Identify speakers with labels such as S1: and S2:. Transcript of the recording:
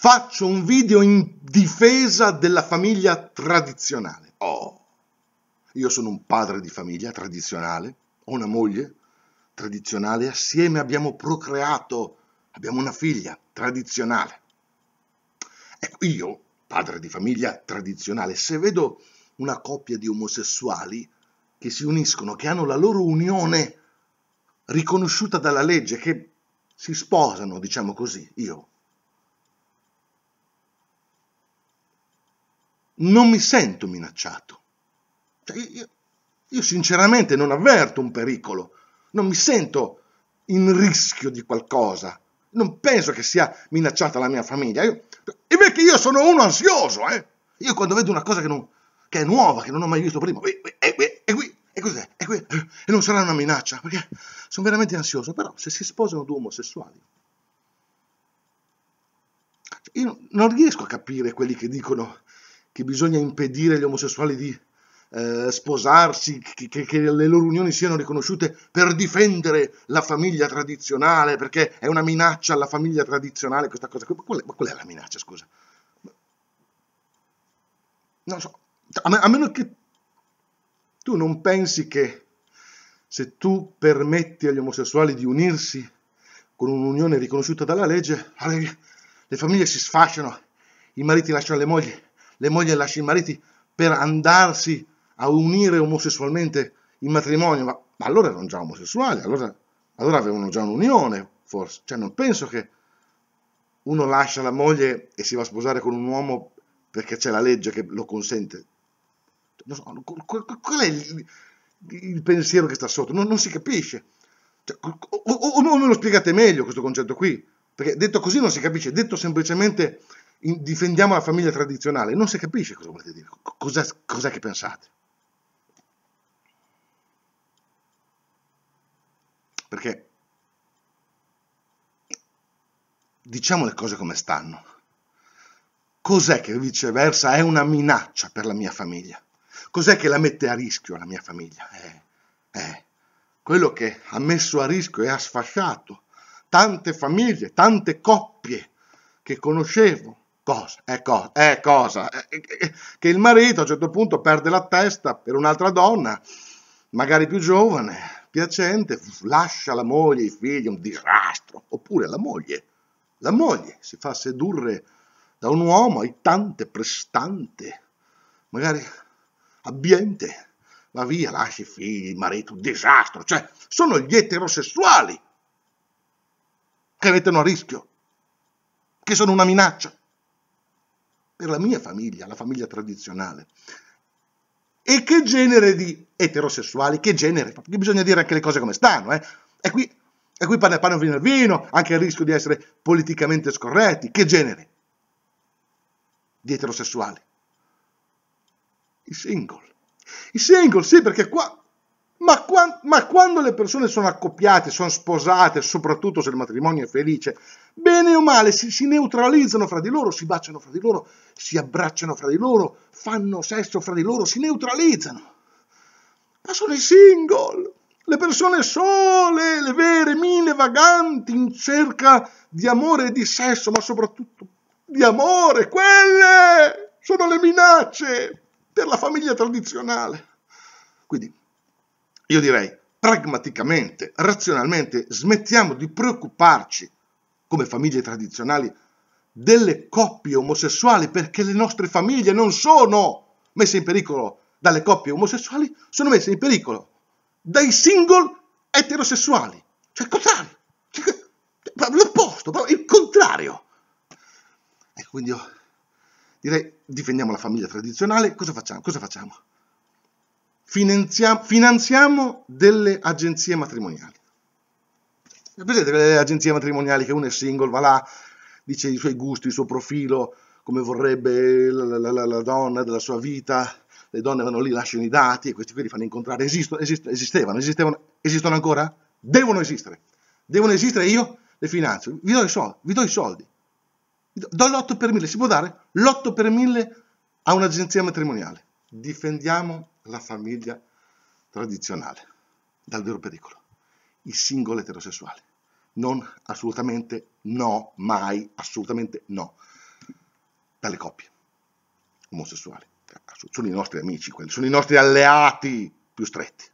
S1: faccio un video in difesa della famiglia tradizionale. Oh, io sono un padre di famiglia tradizionale, ho una moglie tradizionale, assieme abbiamo procreato, abbiamo una figlia tradizionale. Ecco, io, padre di famiglia tradizionale, se vedo una coppia di omosessuali che si uniscono, che hanno la loro unione riconosciuta dalla legge, che si sposano, diciamo così, io non mi sento minacciato. Cioè, io, io sinceramente non avverto un pericolo, non mi sento in rischio di qualcosa, non penso che sia minacciata la mia famiglia. Io, perché io sono uno ansioso, eh? Io quando vedo una cosa che, non, che è nuova, che non ho mai visto prima, e, e, e, e qui, e eh, cos'è? E, eh, qui, eh, e non sarà una minaccia, perché sono veramente ansioso. Però se si sposano due omosessuali, cioè, io non riesco a capire quelli che dicono che bisogna impedire agli omosessuali di eh, sposarsi, che, che, che, le loro unioni siano riconosciute per difendere la famiglia tradizionale, perché è una minaccia alla famiglia tradizionale questa cosa. Ma qual è, ma qual è la minaccia, scusa? Non so, a, a meno che tu non pensi che se tu permetti agli omosessuali di unirsi con un'unione riconosciuta dalla legge, le famiglie si sfasciano, i mariti lasciano le mogli le mogli lasciano i mariti per andarsi a unire omosessualmente in matrimonio, ma, ma allora erano già omosessuali, allora, allora avevano già un'unione, forse. Cioè non penso che uno lascia la moglie e si va a sposare con un uomo perché c'è la legge che lo consente. Non so, qual è il, il pensiero che sta sotto? Non, non si capisce. Cioè, o, o, o me lo spiegate meglio questo concetto qui, perché detto così non si capisce, detto semplicemente in, difendiamo la famiglia tradizionale, non si capisce cosa volete dire, cos'è, cos'è che pensate. Perché diciamo le cose come stanno. Cos'è che viceversa è una minaccia per la mia famiglia? Cos'è che la mette a rischio la mia famiglia? Eh, eh, quello che ha messo a rischio e ha sfasciato tante famiglie, tante coppie che conoscevo, Cosa? È cosa? È cosa? Che il marito a un certo punto perde la testa per un'altra donna, magari più giovane, piacente, lascia la moglie, i figli, un disastro. Oppure la moglie. La moglie si fa sedurre da un uomo ai aitante, prestante, magari abbiente. Va via, lascia i figli, il marito, un disastro. Cioè, sono gli eterosessuali che mettono a rischio, che sono una minaccia per la mia famiglia, la famiglia tradizionale. E che genere di eterosessuali, che genere? Perché bisogna dire anche le cose come stanno, eh? E qui, e qui a parla vino al vino, anche il rischio di essere politicamente scorretti, che genere? Di eterosessuali. I single. I single, sì, perché qua ma, qua, ma, quando le persone sono accoppiate, sono sposate, soprattutto se il matrimonio è felice, bene o male si, si, neutralizzano fra di loro, si baciano fra di loro, si abbracciano fra di loro, fanno sesso fra di loro, si neutralizzano. Ma sono i single, le persone sole, le vere mine vaganti in cerca di amore e di sesso, ma soprattutto di amore, quelle sono le minacce per la famiglia tradizionale. Quindi io direi pragmaticamente, razionalmente, smettiamo di preoccuparci, come famiglie tradizionali, delle coppie omosessuali perché le nostre famiglie non sono messe in pericolo dalle coppie omosessuali, sono messe in pericolo dai single eterosessuali. Cioè, cioè il contrario, l'opposto, il contrario. Ecco, quindi io direi difendiamo la famiglia tradizionale, cosa facciamo? Cosa facciamo? finanziamo, delle agenzie matrimoniali. Vedete le agenzie matrimoniali che uno è single, va là, dice i suoi gusti, il suo profilo, come vorrebbe la, la, la, la donna della sua vita, le donne vanno lì, lasciano i dati e questi qui li fanno incontrare, esistono, esistono, esistevano, esistevano, esistono ancora? Devono esistere, devono esistere io le finanzio, vi do i soldi, vi do i soldi, do l'8 per 1000, si può dare? L'8 per 1000 a un'agenzia matrimoniale difendiamo la famiglia tradizionale dal vero pericolo, i singoli eterosessuali. Non assolutamente no, mai, assolutamente no, dalle coppie omosessuali. Sono i nostri amici quelli, sono i nostri alleati più stretti.